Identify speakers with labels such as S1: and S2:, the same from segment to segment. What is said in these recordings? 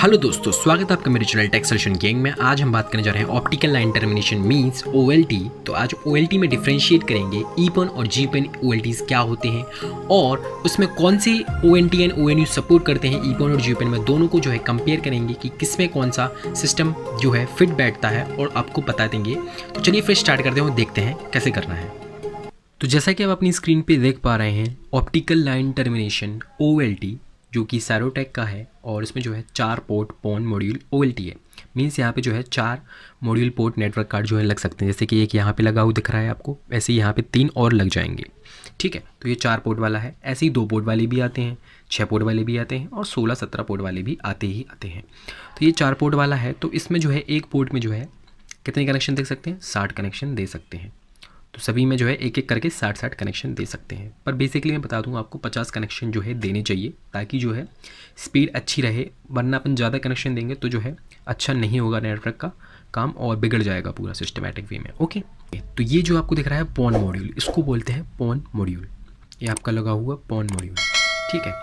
S1: hello दोस्तों स्वागत है आपका मेरे चैनल टेक सोल्यूशन गैंग में आज हम बात करने जा रहे हैं optical line termination means O तो आज ओ में डिफ्रेंशिएट करेंगे ई e और जी पेन ओ क्या होते हैं और उसमें कौन से O N T and O N U support करते हैं ई e पेन और जी पेन में दोनों को जो है कंपेयर करेंगे कि किसमें कौन सा सिस्टम जो है फिट बैठता है और आपको बता देंगे तो चलिए फिर स्टार्ट करते हैं देखते हैं कैसे करना है तो जैसा कि आप अपनी स्क्रीन पर देख पा रहे हैं ऑप्टिकल लाइन टर्मिनेशन ओ जो कि सैरोटेक का है और इसमें जो है चार port PON module O L T है मीन्स यहाँ पे जो है चार मॉड्यूल पोर्ट नेटवर्क कार्ड जो है लग सकते हैं जैसे कि एक यहाँ पे लगा हुआ दिख रहा है आपको वैसे ही यहाँ पे तीन और लग जाएंगे ठीक है तो ये चार पोर्ट वाला है ऐसे ही दो पोर्ट वाले भी आते हैं छः पोर्ट वाले भी आते हैं और सोलह सत्रह पोर्ट वाले भी आते ही आते हैं तो ये चार पोर्ट वाला है तो इसमें जो है एक पोर्ट में जो है कितने कनेक्शन दे सकते हैं साठ कनेक्शन दे सकते हैं तो सभी में जो है एक एक करके साठ साठ कनेक्शन दे सकते हैं पर बेसिकली मैं बता दूँ आपको पचास कनेक्शन जो है देने चाहिए ताकि जो है स्पीड अच्छी रहे वरना अपन ज़्यादा कनेक्शन देंगे तो जो है अच्छा नहीं होगा नेटवर्क का काम और बिगड़ जाएगा पूरा सिस्टमेटिक वे में ओके तो ये जो आपको दिख रहा है पॉन मॉड्यूल इसको बोलते हैं पॉन मॉड्यूल ये आपका लगा हुआ पॉन मॉड्यूल ठीक है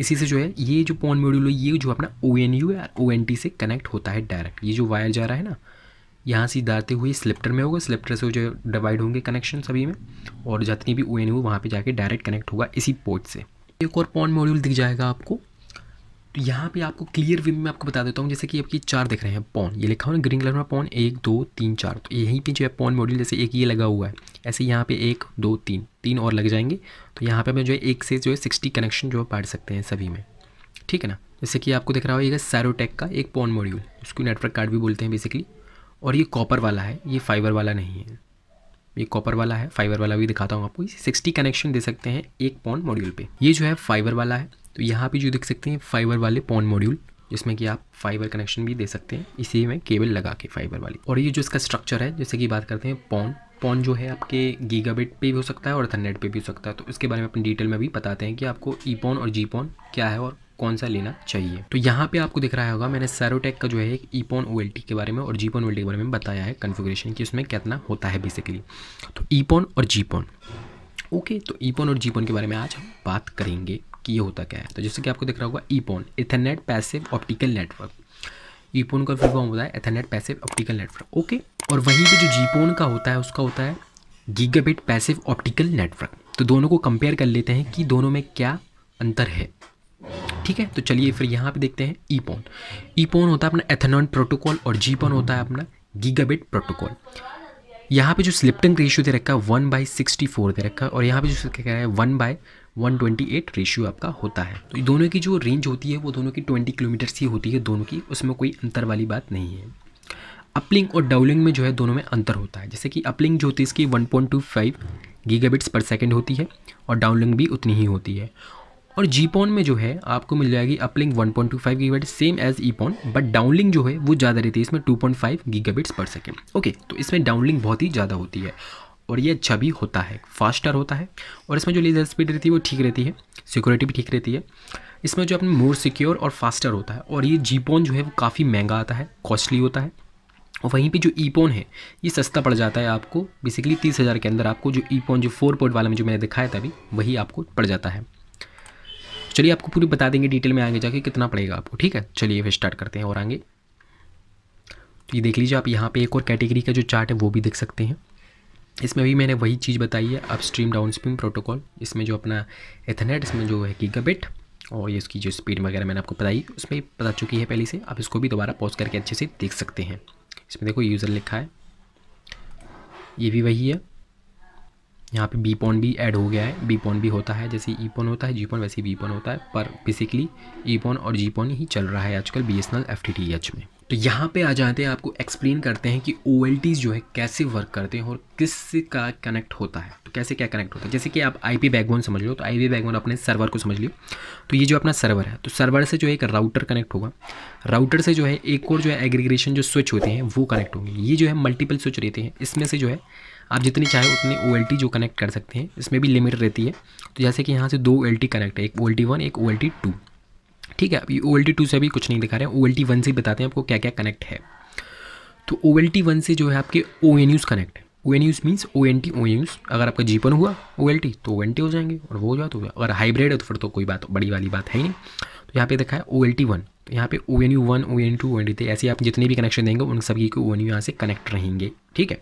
S1: इसी से जो है ये जो पॉन मॉड्यूल है ये जो अपना ओ एन यू या ओ एन टी से कनेक्ट होता है डायरेक्ट ये जो वायर जा रहा है ना यहाँ से डालते हुए स्लिप्टर में होगा स्लिप्टर से जो डिवाइड होंगे कनेक्शन सभी में और जितनी भी ओ एन यू वहाँ पर जाके डायरेक्ट कनेक्ट होगा इसी पोर्ट से एक और पॉन मॉड्यूल दिख जाएगा आपको तो यहाँ पे आपको क्लियर व्यू में आपको बता देता हूँ जैसे कि आपकी चार दिख रहे हैं पॉन ये लिखा हुआ है ग्रीन कलर में पॉन एक दो तीन चार तो यहीं पे जो है पॉन मॉड्यूल जैसे एक ये लगा हुआ है ऐसे यहाँ पे एक दो तीन तीन और लग जाएंगे तो यहाँ पे हमें जो है एक से जो है सिक्सटी कनेक्शन जो है पाट सकते हैं सभी में ठीक है ना जैसे कि आपको दिख रहा होगा सैरोटेक का एक पॉन मॉड्यूल उसको नेटवर्क कार्ड भी बोलते हैं बेसिकली और ये कॉपर वाला है ये फाइबर वाला नहीं है ये कॉपर वाला है फाइबर वाला भी दिखाता हूँ आपको इसे सिक्सटी कनेक्शन दे सकते हैं एक पॉन मॉड्यूल पे ये जो है फाइबर वाला है तो यहाँ पे जो देख सकते हैं फाइबर वाले पॉन मॉड्यूल जिसमें कि आप फाइबर कनेक्शन भी दे सकते हैं इसी में केबल लगा के फाइबर वाली और ये जो इसका स्ट्रक्चर है जैसे कि बात करते हैं पॉन पॉन जो है आपके गीगाबिट पे भी हो सकता है और थर्नेट पे भी हो सकता है तो इसके बारे में अपनी डिटेल में भी बताते हैं कि आपको ई e पॉन और जी पॉन क्या है और कौन सा लेना चाहिए तो यहाँ पे आपको दिख रहा होगा मैंने सैरोटेक का जो है एक ईपोन ओ के बारे में और जीपोन ओ के बारे में बताया है कन्फिग्रेशन कि उसमें कितना होता है बेसिकली तो ईपोन और जीपोन ओके तो ईपोन और जीपोन के बारे में आज हम बात करेंगे कि ये होता क्या है तो जैसे कि आपको दिख रहा होगा EPON ethernet passive optical network EPON का फिर फॉर्म होता है ethernet passive optical network okay और वहीं पर जो जीपोन का होता है उसका होता है गीगाबिट पैसिव ऑप्टिकल नेटवर्क तो दोनों को कंपेयर कर लेते हैं कि दोनों में क्या अंतर है ठीक है तो चलिए फिर यहाँ पे देखते हैं ईपोन ईपोन होता है अपना एथेनॉन प्रोटोकॉल और जीपोन होता है अपना गीगाबिट प्रोटोकॉल यहाँ पे जो स्लिप्टन रेशियो दे रखा है वन बाई सिक्सटी फोर दे रखा है और यहाँ पे जो क्या कह रहा है one by one twenty eight ratio आपका होता है तो दोनों की जो रेंज होती है वो दोनों की ट्वेंटी किलोमीटर ही होती है दोनों की उसमें कोई अंतर वाली बात नहीं है अपलिंग और डाउलिंग में जो है दोनों में अंतर होता है जैसे कि अपलिंग जो होती है इसकी one point two five gigabits per second होती है और डाउनलिंग भी उतनी ही होती है और जीपॉन में जो है आपको मिल जाएगी uplink 1.25 gigabit same as EPON but downlink जो है वो ज़्यादा रहती है इसमें 2.5 गीगाबिट्स पर सेकेंड ओके तो इसमें डाउनलिंग बहुत ही ज़्यादा होती है और ये अच्छा भी होता है फास्टर होता है और इसमें जो लेजर स्पीड रहती है वो ठीक रहती है सिक्योरिटी भी ठीक रहती है इसमें जो अपने मोर सिक्योर और फास्टर होता है और ये जीपोन जो है वो काफ़ी महंगा आता है कॉस्टली होता है और वहीं पे जो ईपोन है ये सस्ता पड़ जाता है आपको बेसिकली तीस हज़ार के अंदर आपको जो ईपोन जो फोर पॉइंट वाला में जो मैंने दिखाया था अभी वही आपको पड़ जाता है चलिए आपको पूरी बता देंगे डिटेल में आगे जाके कितना पड़ेगा आपको ठीक है चलिए फिर स्टार्ट करते हैं और आगे तो ये देख लीजिए आप यहाँ पे एक और कैटेगरी का जो चार्ट है वो भी देख सकते हैं इसमें भी मैंने वही चीज़ बताई है up stream down stream protocol इसमें जो अपना एथनेट इसमें जो है गीगाबिट और ये इसकी जो स्पीड वगैरह मैंने आपको बताई उसमें बता चुकी है पहले से आप इसको भी दोबारा पॉज करके अच्छे से देख सकते हैं इसमें देखो यूज़र लिखा है ये भी वही है यहाँ पे पॉन भी ऐड हो गया है बी पॉन भी होता है जैसे ई पॉन होता है जी पॉन वैसे बी पॉन होता है पर बेसिकली ई पॉन और जी पॉन ही चल रहा है आजकल B S N L F T T H में तो यहाँ पे आ जाते हैं आपको एक्सप्लेन करते हैं कि ओ एल टीज़ जो है कैसे वर्क करते हैं और किस का कनेक्ट होता है तो कैसे क्या कनेक्ट होता है जैसे कि आप आई पी बैकबोन समझ लो तो आई पी बैकबोन अपने सर्वर को समझ लियो तो ये जो अपना सर्वर है तो सर्वर से जो है एक राउटर कनेक्ट होगा राउटर से जो है एक और जो है एग्रीग्रेशन जो स्विच होते हैं वो कनेक्ट होंगे ये जो है मल्टीपल स्विच रहते हैं इसमें से जो है आप जितनी चाहे उतनी ओ जो कनेक्ट कर सकते हैं इसमें भी लिमिट रहती है तो जैसे कि यहाँ से दो ओ कनेक्ट है एक ओ वन एक ओ टू ठीक है अभी ओ टू से अभी कुछ नहीं दिखा रहे हैं ओ वन से बताते हैं आपको क्या क्या कनेक्ट है तो ओ वन से जो है आपके O N Us connect O N Us means O N T O N अगर आपका जीपन हुआ ओ एल टी तो ओ एन टी हो जाएंगे और वो हो जाए तो अगर हाइब्रिड है तो फिर तो कोई बात बड़ी वाली बात है ही नहीं तो यहाँ पे देखा है ओ एल टी वन तो यहाँ पे O N U one O N two O N T ऐसे आप जितने भी कनेक्शन देंगे उन सभी को ओ एन यू यहाँ से कनेक्ट रहेंगे ठीक है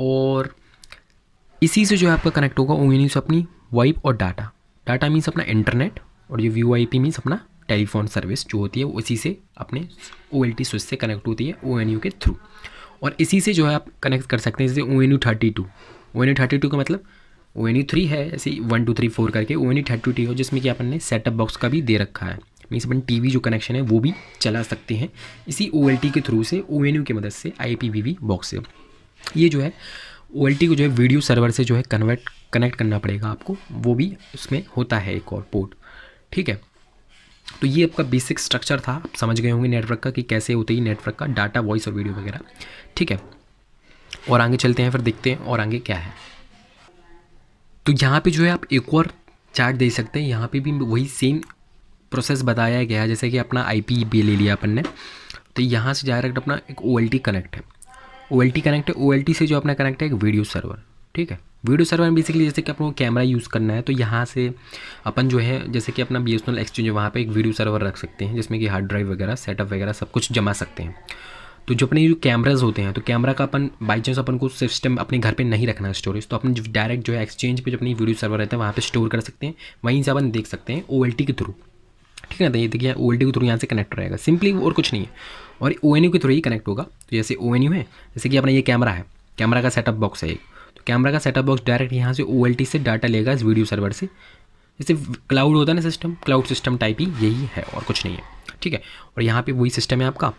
S1: और इसी से जो है आपका कनेक्ट होगा वो मीन्स अपनी वाइप और डाटा डाटा मीन्स अपना इंटरनेट और ये वी आई पी मीन्स अपना टेलीफोन सर्विस जो होती है वो इसी से अपने ओ एल टी स्विच से कनेक्ट होती है ओ एन यू के थ्रू और इसी से जो है आप कनेक्ट कर सकते हैं जैसे O N U thirty two O N U thirty two का मतलब ओ एन यू थ्री है ऐसे वन टू थ्री फोर करके O N U thirty two हो जिसमें कि आपने सेटअप बॉक्स का भी दे रखा है मीन्स अपन टी वी जो कनेक्शन है वो भी चला सकते हैं इसी ओ एल टी के थ्रू से ओ एन यू की मदद से I P V V box से ये जो है ओ को जो है वीडियो सर्वर से जो है कन्वर्ट कनेक्ट करना पड़ेगा आपको वो भी उसमें होता है एक और पोर्ट ठीक है तो ये आपका बेसिक स्ट्रक्चर था आप समझ गए होंगे नेटवर्क का कि कैसे होते ही नेटवर्क का डाटा वॉइस और वीडियो वगैरह ठीक है और आगे चलते हैं फिर देखते हैं और आगे क्या है तो यहाँ पे जो है आप एक और चार्ट दे सकते हैं यहाँ पे भी वही सेम प्रोसेस बताया गया है जैसे कि अपना आई पी ले लिया अपन ने तो यहाँ से डायरेक्ट अपना एक ओ कनेक्ट है ओ कनेक्ट है ओ से जो अपना कनेक्ट है एक वीडियो सर्वर ठीक है वीडियो सर्वर में बेसिकली जैसे कि अपन को कैमरा यूज़ करना है तो यहाँ से अपन जो है जैसे कि अपना B S N L exchange है वहाँ पर एक वीडियो सर्वर रख सकते हैं जिसमें कि हार्ड ड्राइव वगैरह सेटअप वगैरह सब कुछ जमा सकते हैं तो जो अपने जो कैमराज होते हैं तो कैमरा का अपन बाई चांस अपन को सिस्टम अपने घर पे नहीं रखना है स्टोरेज तो अपन डायरेक्ट जो है एक्सचेंज पे जो अपनी वीडियो सर्वर रहता है वहाँ पे स्टोर कर सकते हैं वहीं से अपन देख सकते हैं ओ के थ्रू ठीक है ना ये देखिए ओ के थ्रू यहाँ से कनेक्ट रहेगा सिंपली और कुछ नहीं है और ओ के थ्रू ही कनेक्ट होगा तो जैसे ओ है जैसे कि अपना ये कैमरा है कैमरा का सेटअप बॉक्स है एक तो कैमरा का सेटअप बॉक्स डायरेक्ट यहाँ से ओ से डाटा लेगा इस वीडियो सर्वर से जैसे क्लाउड होता है ना सिस्टम क्लाउड सिस्टम टाइप ही यही है और कुछ नहीं है ठीक है और यहाँ पे वही सिस्टम है आपका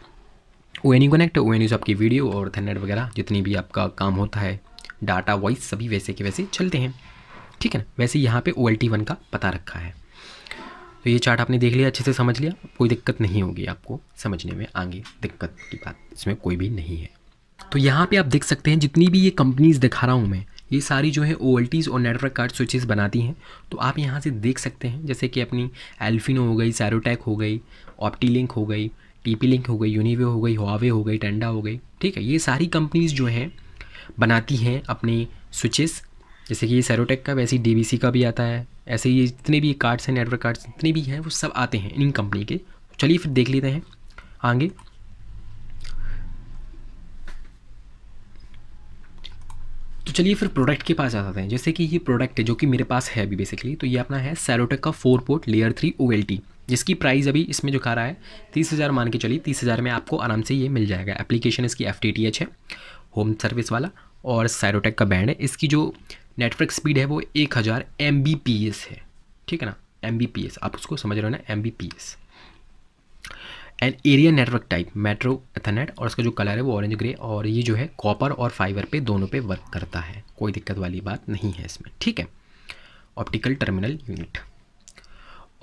S1: O N U connect O N U से आपकी वीडियो और थननेट वगैरह जितनी भी आपका काम होता है डाटा वॉइस सभी वैसे के वैसे चलते हैं ठीक है ना वैसे यहाँ पे ओ एल टी वन का पता रखा है तो ये चार्ट आपने देख लिया अच्छे से समझ लिया कोई दिक्कत नहीं होगी आपको समझने में आगे दिक्कत की बात इसमें कोई भी नहीं है तो यहाँ पे आप देख सकते हैं जितनी भी ये कंपनीज़ दिखा रहा हूँ मैं ये सारी जो है ओ और नेटवर्क कार्ड स्विचेस बनाती हैं तो आप यहाँ से देख सकते हैं जैसे कि अपनी एल्फिनो हो गई सैरोटैक हो गई ऑप्टी लिंक हो गई टीपी लिंक हो गई यूनिवे हो गई हुआवे हो गई टेंडा हो गई ठीक है ये सारी कंपनीज़ जो हैं बनाती हैं अपने स्विचेस जैसे कि ये सैरोटेक का वैसे ही डी का भी आता है ऐसे ही जितने भी कार्ड्स हैं नेटवर्क कार्ड्स जितने भी हैं वो सब आते हैं इन कंपनी के चलिए फिर देख लेते हैं आगे तो चलिए फिर प्रोडक्ट के पास आ जाते हैं जैसे कि ये प्रोडक्ट है जो कि मेरे पास है अभी बेसिकली तो ये अपना है सैरोटेक का four port layer three O जिसकी प्राइस अभी इसमें जो खा रहा है तीस हज़ार मान के चलिए तीस हज़ार में आपको आराम से ये मिल जाएगा एप्लीकेशन इसकी एफ है होम सर्विस वाला और सैरोटेक का बैंड है इसकी जो नेटवर्क स्पीड है वो एक हज़ार एम है ठीक है ना एम आप उसको समझ रहे हो ना M and area network type metro ethernet और इसका जो कलर है वो ऑरेंज ग्रे और ये जो है कॉपर और फाइबर पे दोनों पे वर्क करता है कोई दिक्कत वाली बात नहीं है इसमें ठीक है ऑप्टिकल टर्मिनल यूनिट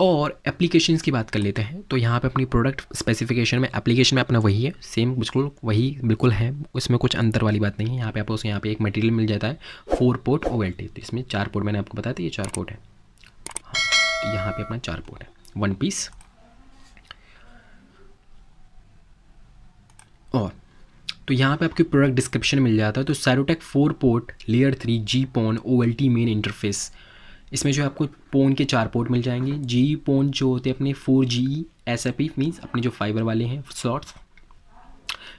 S1: और एप्लीकेशन की बात कर लेते हैं तो यहाँ पे अपनी प्रोडक्ट स्पेसिफिकेशन में एप्लीकेशन में अपना वही है सेम बिल्कुल वही बिल्कुल है उसमें कुछ अंतर वाली बात नहीं है यहाँ पे आपको यहाँ पे एक मटेरियल मिल जाता है फोर पोर्ट ओ एल तो इसमें चार पोर्ट मैंने आपको बताया था ये चार पोर्ट है हाँ, तो यहाँ पे अपना चार पोर्ट है वन पीस और तो यहाँ पे आपके प्रोडक्ट डिस्क्रिप्शन मिल जाता है तो Syrotech four port layer three G PON O L T main interface इसमें जो है आपको पोन के चार पोर्ट मिल जाएंगे जी पोन जो होते हैं अपने four G S F E means अपने जो फाइबर वाले हैं शॉर्ट्स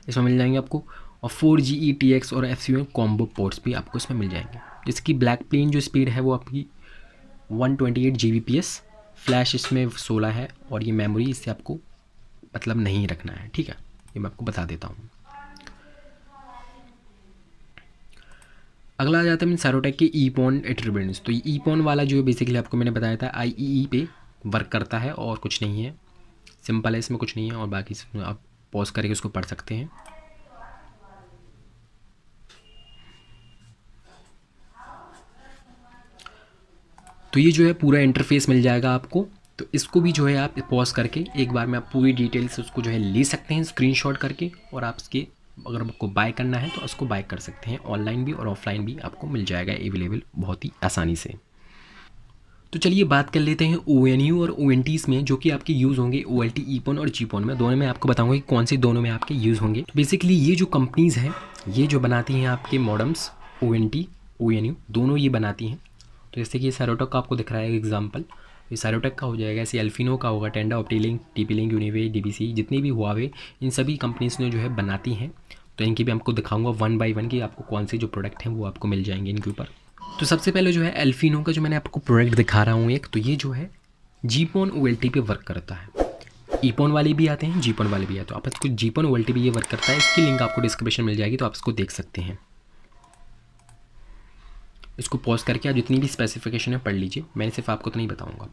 S1: इसमें मिल जाएंगे आपको और four G E T X और एफ सी कॉम्बो पोर्ट्स भी आपको इसमें मिल जाएंगे जिसकी ब्लैक प्लेन जो स्पीड है वो आपकी one twenty eight G B P S flash इसमें सोलह है और ये मेमोरी इससे आपको मतलब नहीं रखना है ठीक है ये मैं आपको बता देता हूँ अगला आ जाता है मीन सैरोटेक के ई पॉन एट्रीब्यूट्स तो ई पॉन वाला जो है बेसिकली आपको मैंने बताया था आई ई e e पे वर्क करता है और कुछ नहीं है सिंपल है इसमें कुछ नहीं है और बाकी आप पॉज करके उसको पढ़ सकते हैं तो ये जो है पूरा इंटरफेस मिल जाएगा आपको तो इसको भी जो है आप पॉज करके एक बार में आप पूरी डिटेल्स उसको जो है ले सकते हैं स्क्रीनशॉट करके और आप इसके अगर आपको बाय करना है तो उसको बाय कर सकते हैं ऑनलाइन भी और ऑफलाइन भी आपको मिल जाएगा अवेलेबल बहुत ही आसानी से तो चलिए बात कर लेते हैं ओ एन यू और ओ एन टीज़ में जो कि आपके यूज़ होंगे ओ एल टी ई पोन और जी पोन में दोनों में आपको बताऊंगा कि कौन से दोनों में आपके यूज़ होंगे तो बेसिकली ये जो कंपनीज़ हैं ये जो बनाती हैं आपके modems O N T O N U दोनों ये बनाती हैं तो जैसे कि सैरोटो का आपको दिख रहा है एग्जाम्पल ये सैरोटेक का हो जाएगा ऐसे एल्फिनो का होगा Tenda Optilink TP link Uniway DBC जितनी भी हुए इन सभी कंपनीज ने जो है बनाती हैं तो इनकी भी आपको दिखाऊंगा वन बाई वन की आपको कौन से जो प्रोडक्ट हैं वो आपको मिल जाएंगे इनके ऊपर तो सबसे पहले जो है एल्फिनो का जो मैंने आपको प्रोडक्ट दिखा रहा हूँ एक तो ये जो है जीपोन ओ पे वर्क करता है ईपोन वाले भी आते हैं जीपोन वाले भी आते हैं तो आप इसको जीपोन ओ पे ये वर्क करता है इसकी लिंक आपको डिस्क्रिप्शन मिल जाएगी तो आप इसको देख सकते हैं इसको पॉज करके आप जितनी भी स्पेसिफिकेशन है पढ़ लीजिए मैंने सिर्फ आपको तो नहीं बताऊँगा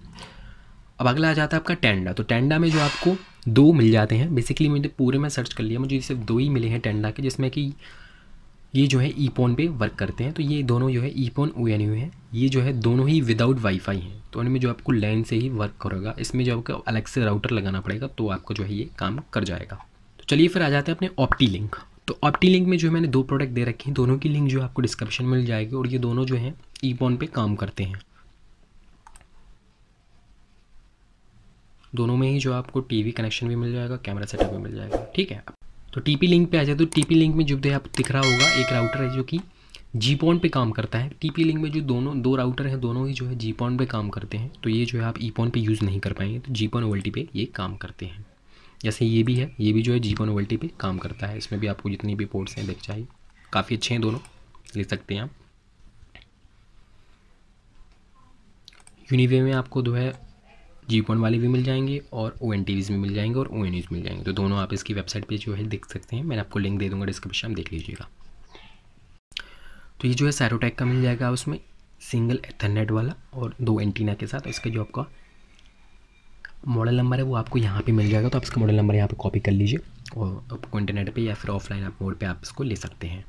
S1: अब अगला आ जाता है आपका टेंडा तो टेंडा में जो आपको दो मिल जाते हैं बेसिकली मुझे पूरे में सर्च कर लिया मुझे सिर्फ दो ही मिले हैं टेंडा के जिसमें कि ये जो है ई पे वर्क करते हैं तो ये दोनों जो है ई ओ एन है ये जो है दोनों ही विदाउट वाईफाई हैं तो उनमें जो आपको लैंड से ही वर्क करेगा इसमें जो आपको अलग से राउटर लगाना पड़ेगा तो आपको जो है ये काम कर जाएगा तो चलिए फिर आ जाते हैं अपने ऑप्टी लिंक तो ऑप्टी लिंक में जो है मैंने दो प्रोडक्ट दे रखे हैं दोनों की लिंक जो है आपको डिस्क्रिप्शन मिल जाएगी और ये दोनों जो हैं ई पॉन पे काम करते हैं दोनों में ही जो आपको टीवी कनेक्शन भी मिल जाएगा कैमरा सेटअप भी मिल जाएगा ठीक है तो टीपी लिंक पे आ जाए तो टीपी लिंक में जो है दिख रहा होगा एक राउटर है जो कि जी पॉन पे काम करता है टीपी लिंक में जो दोनों दो राउटर हैं दोनों ही जो है जी पॉन पे काम करते हैं तो ये जो है आप ई पॉन पे यूज़ नहीं कर पाएंगे तो जी पॉन ओ पे ये काम करते हैं जैसे ये भी है ये भी जो है जी वन वोल्टी पे काम करता है इसमें भी आपको जितनी भी पोर्ट्स हैं देख चाहिए काफ़ी अच्छे हैं दोनों ले सकते हैं आप यूनिवे में आपको जो है जी वन वाले भी मिल जाएंगे और ओ एन वीज़ भी मिल जाएंगे और ओ एन मिल जाएंगे तो दोनों आप इसकी वेबसाइट पे जो है देख सकते हैं मैंने आपको लिंक दे दूँगा डिस्क्रिप्शन में देख लीजिएगा तो ये जो है सैरोटैक का मिल जाएगा उसमें सिंगल एथरनेट वाला और दो एंटीना के साथ इसका जो आपका मॉडल नंबर है वो आपको यहाँ पे मिल जाएगा तो आप इसका मॉडल नंबर यहाँ पे कॉपी कर लीजिए और आपको इंटरनेट पे या फिर ऑफलाइन आप मोड पे आप इसको ले सकते हैं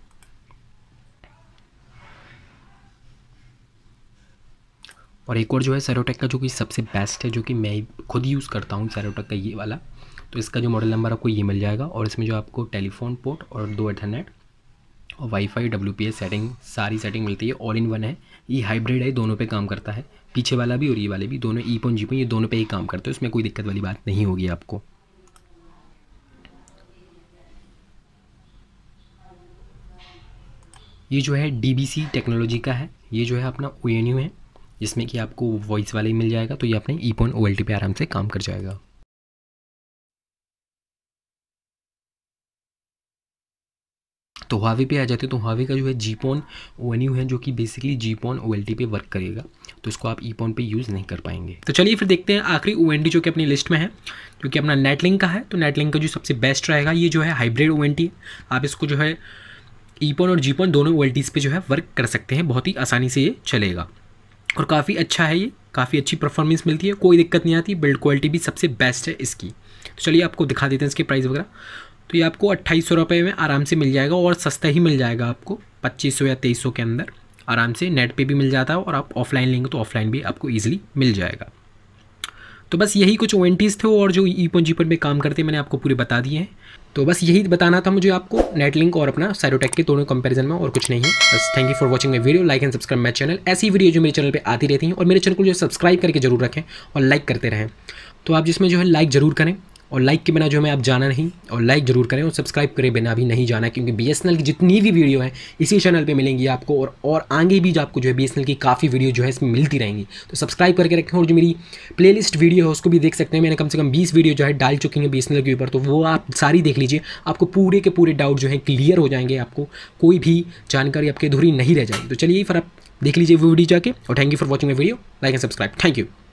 S1: और एक और जो है सैरोटेक का जो कि सबसे बेस्ट है जो कि मैं खुद यूज़ करता हूँ सैरोटेक का ये वाला तो इसका जो मॉडल नंबर आपको ये मिल जाएगा और इसमें जो आपको टेलीफोन पोर्ट और दो इंटरनेट और वाईफाई डब्ल्यू सेटिंग सारी सेटिंग मिलती है ऑल इन वन है ये हाइब्रिड है दोनों पे काम करता है पीछे वाला भी और ये वाले भी दोनों ई पोन जी पोन ये दोनों पे ही काम करते हैं उसमें कोई दिक्कत वाली बात नहीं होगी आपको ये जो है डीबीसी टेक्नोलॉजी का है ये जो है अपना ओ है जिसमें कि आपको वॉइस वाले मिल जाएगा तो ये अपने ई पोन ओ पे आराम से काम कर जाएगा तो हावे पे आ जाते हैं तो हावे का जो है जीपोन ओ है जो कि बेसिकली जीपोन ओ पे वर्क करेगा तो इसको आप ईपोन पे यूज़ नहीं कर पाएंगे तो चलिए फिर देखते हैं आखिरी ओ जो कि अपनी लिस्ट में है जो कि अपना नेटलिंग का है तो नेटलिंक का जो सबसे बेस्ट रहेगा ये जो है हाइब्रिड ओ आप इसको जो है ईपोन और जीपोन दोनों ओ पे जो है वर्क कर सकते हैं बहुत ही आसानी से ये चलेगा और काफ़ी अच्छा है ये काफ़ी अच्छी परफॉर्मेंस मिलती है कोई दिक्कत नहीं आती बिल्ड क्वालिटी भी सबसे बेस्ट है इसकी तो चलिए आपको दिखा देते हैं इसके प्राइस वगैरह तो ये आपको अट्ठाईस सौ में आराम से मिल जाएगा और सस्ता ही मिल जाएगा आपको पच्चीस सौ या तेईस सौ के अंदर आराम से नेट पे भी मिल जाता है और आप ऑफलाइन लेंगे तो ऑफलाइन भी आपको ईजिली मिल जाएगा तो बस यही कुछ ओवेंटीज़ थे और जो ई पंजी पर में काम करते हैं मैंने आपको पूरे बता दिए हैं तो बस यही बताना था मुझे आपको नेट लिंक और अपना साइरोटेक के दोनों कंपैरिजन में और कुछ नहीं है बस thank you for watching my video like and subscribe my channel ऐसी वीडियो जो मेरे चैनल पे आती रहती हैं और मेरे चैनल को जो सब्सक्राइब करके जरूर रखें और लाइक करते रहें तो आप जिसमें जो है लाइक ज़रूर करें और लाइक के बिना जो हमें आप जाना नहीं और लाइक जरूर करें और सब्सक्राइब करें बिना भी नहीं जाना क्योंकि बी की जितनी भी वीडियो है इसी चैनल पर मिलेंगी आपको और और आगे भी जो आपको जो है बी की काफ़ी वीडियो जो है इसमें मिलती रहेंगी तो सब्सक्राइब करके रखें और जो मेरी प्लेलिस्ट वीडियो है उसको भी देख सकते हैं मैंने कम से कम बीस वीडियो जो है डाल चुकी हैं बी के ऊपर तो वो आप सारी देख लीजिए आपको पूरे के पूरे डाउट जो है क्लियर हो जाएंगे आपको कोई भी जानकारी आपकी अधूरी नहीं रह जाएगी तो चलिए फिर आप देख लीजिए वो वीडियो जाके और thank you for watching my video like and subscribe thank you